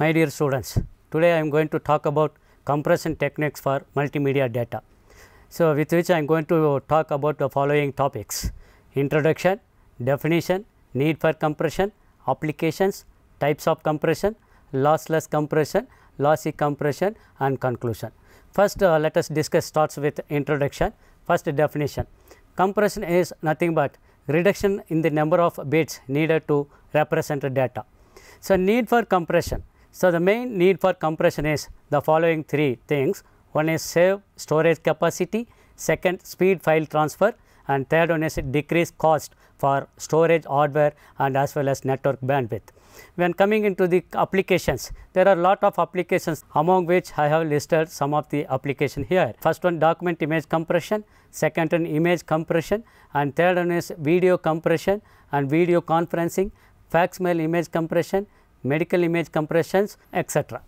My dear students, today I am going to talk about compression techniques for multimedia data. So, with which I am going to talk about the following topics introduction, definition, need for compression, applications, types of compression, lossless compression, lossy compression and conclusion. First uh, let us discuss starts with introduction. First definition, compression is nothing but reduction in the number of bits needed to represent data. So, need for compression so, the main need for compression is the following three things. One is save storage capacity, second speed file transfer and third one is decrease cost for storage hardware and as well as network bandwidth. When coming into the applications, there are lot of applications among which I have listed some of the application here. First one document image compression, second one image compression and third one is video compression and video conferencing, fax mail image compression, medical image compressions etc.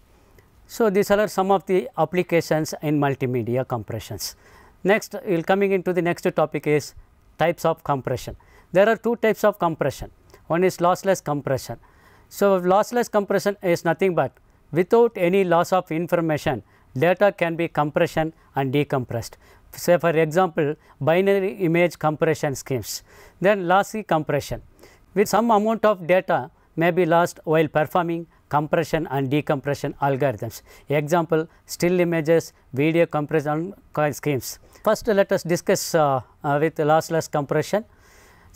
So, these are some of the applications in multimedia compressions. Next we will coming into the next topic is types of compression. There are two types of compression one is lossless compression. So, lossless compression is nothing but without any loss of information data can be compression and decompressed say for example binary image compression schemes then lossy compression with some amount of data may be lost while performing compression and decompression algorithms. Example, still images, video compression schemes. First, let us discuss uh, uh, with lossless compression.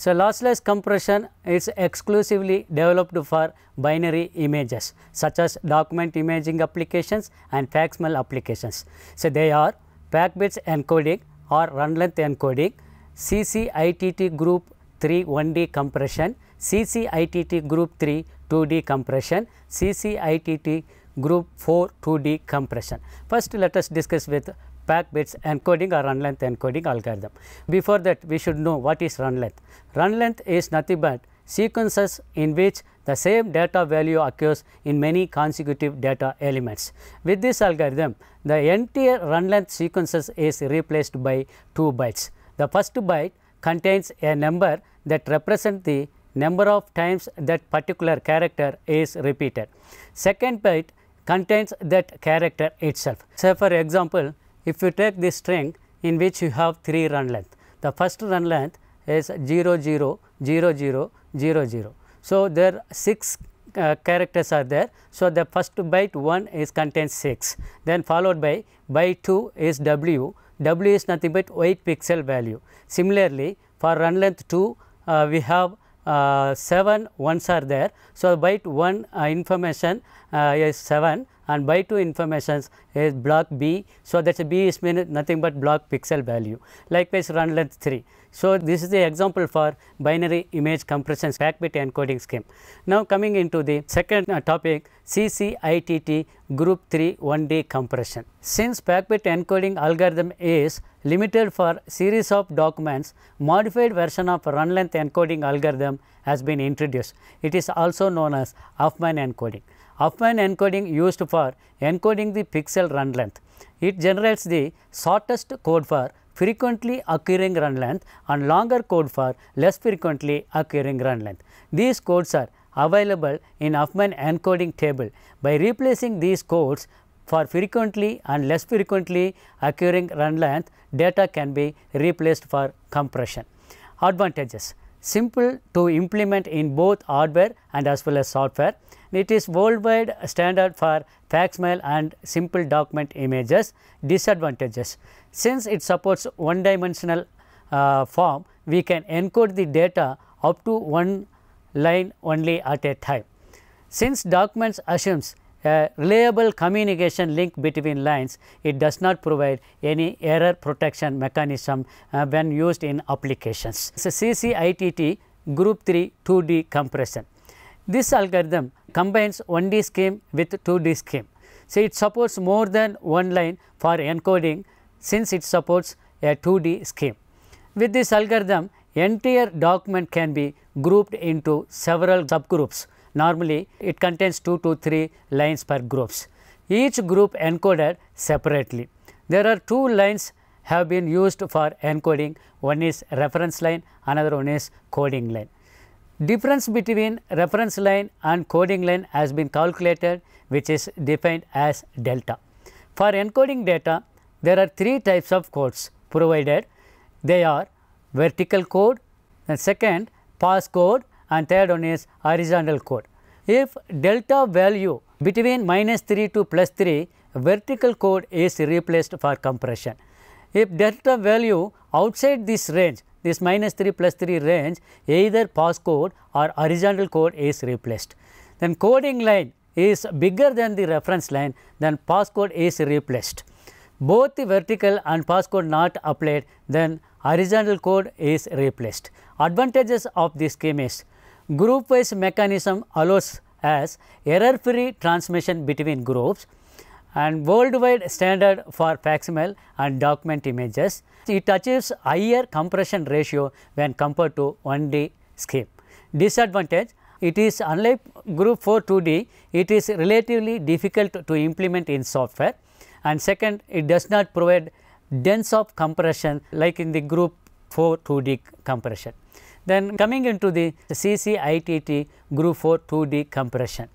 So, lossless compression is exclusively developed for binary images such as document imaging applications and faxmal applications. So, they are packbits encoding or run length encoding, CCITT group 3 1D compression, CCITT group 3 2D compression, CCITT group 4 2D compression. First let us discuss with pack bits encoding or run length encoding algorithm. Before that we should know what is run length. Run length is nothing but sequences in which the same data value occurs in many consecutive data elements. With this algorithm, the entire run length sequences is replaced by 2 bytes. The first byte contains a number that represents the number of times that particular character is repeated. Second byte contains that character itself. So, for example, if you take this string in which you have 3 run length, the first run length is 0, 0, 0, 0, 0, 0. So, there 6 uh, characters are there. So, the first byte 1 is contains 6, then followed by byte 2 is w, w is nothing but 8 pixel value. Similarly, for run length 2, uh, we have uh, 7 ones are there. So, byte 1 uh, information uh, is 7 and by 2 informations is block B. So, that is B is mean nothing but block pixel value likewise run length 3. So, this is the example for binary image compression bit encoding scheme. Now, coming into the second uh, topic CCITT group 3 1D compression. Since backbit encoding algorithm is limited for series of documents, modified version of run length encoding algorithm has been introduced. It is also known as Huffman encoding affine encoding used for encoding the pixel run length. It generates the shortest code for frequently occurring run length and longer code for less frequently occurring run length. These codes are available in Huffman encoding table. By replacing these codes for frequently and less frequently occurring run length, data can be replaced for compression. Advantages simple to implement in both hardware and as well as software. It is worldwide standard for fax mail and simple document images. Disadvantages Since it supports one dimensional uh, form, we can encode the data up to one line only at a time. Since documents assumes a reliable communication link between lines, it does not provide any error protection mechanism uh, when used in applications. So, CCITT group 3 2D compression. This algorithm combines 1D scheme with 2D scheme. So, it supports more than one line for encoding since it supports a 2D scheme. With this algorithm, entire document can be grouped into several subgroups. Normally, it contains 2 to 3 lines per groups. Each group encoded separately. There are two lines have been used for encoding. One is reference line, another one is coding line. Difference between reference line and coding line has been calculated which is defined as delta. For encoding data, there are three types of codes provided. They are vertical code, and second pass code and third one is horizontal code. If delta value between minus 3 to plus 3, vertical code is replaced for compression. If delta value outside this range this minus 3 plus 3 range either pass code or horizontal code is replaced. Then coding line is bigger than the reference line then pass code is replaced. Both the vertical and pass code not applied then horizontal code is replaced. Advantages of this scheme is group wise mechanism allows as error free transmission between groups and worldwide standard for facsimile and document images. It achieves higher compression ratio when compared to 1D scheme. Disadvantage it is unlike group 4 2D, it is relatively difficult to implement in software and second it does not provide dense of compression like in the group 4 2D compression. Then coming into the CCITT group 4 2D compression.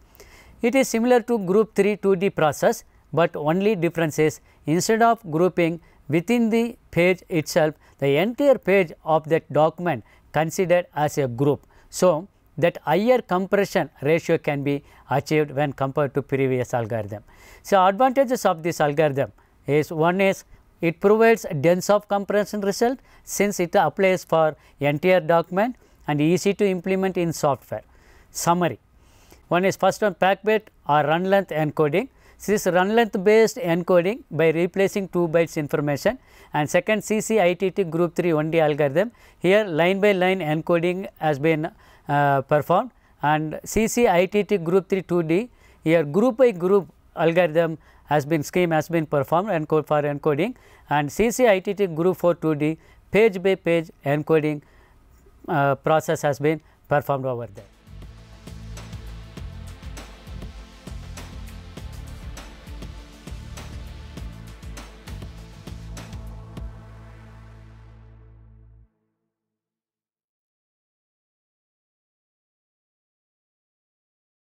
It is similar to group 3 2D process but only difference is instead of grouping within the page itself, the entire page of that document considered as a group. So, that higher compression ratio can be achieved when compared to previous algorithm. So, advantages of this algorithm is one is it provides dense of compression result since it applies for entire document and easy to implement in software. Summary, one is first one bit or run length encoding this run length based encoding by replacing 2 bytes information and second CCITT group 3 1D algorithm here line by line encoding has been uh, performed and CCITT group 3 2D here group by group algorithm has been scheme has been performed encode for encoding and CCITT group 4 2D page by page encoding uh, process has been performed over there.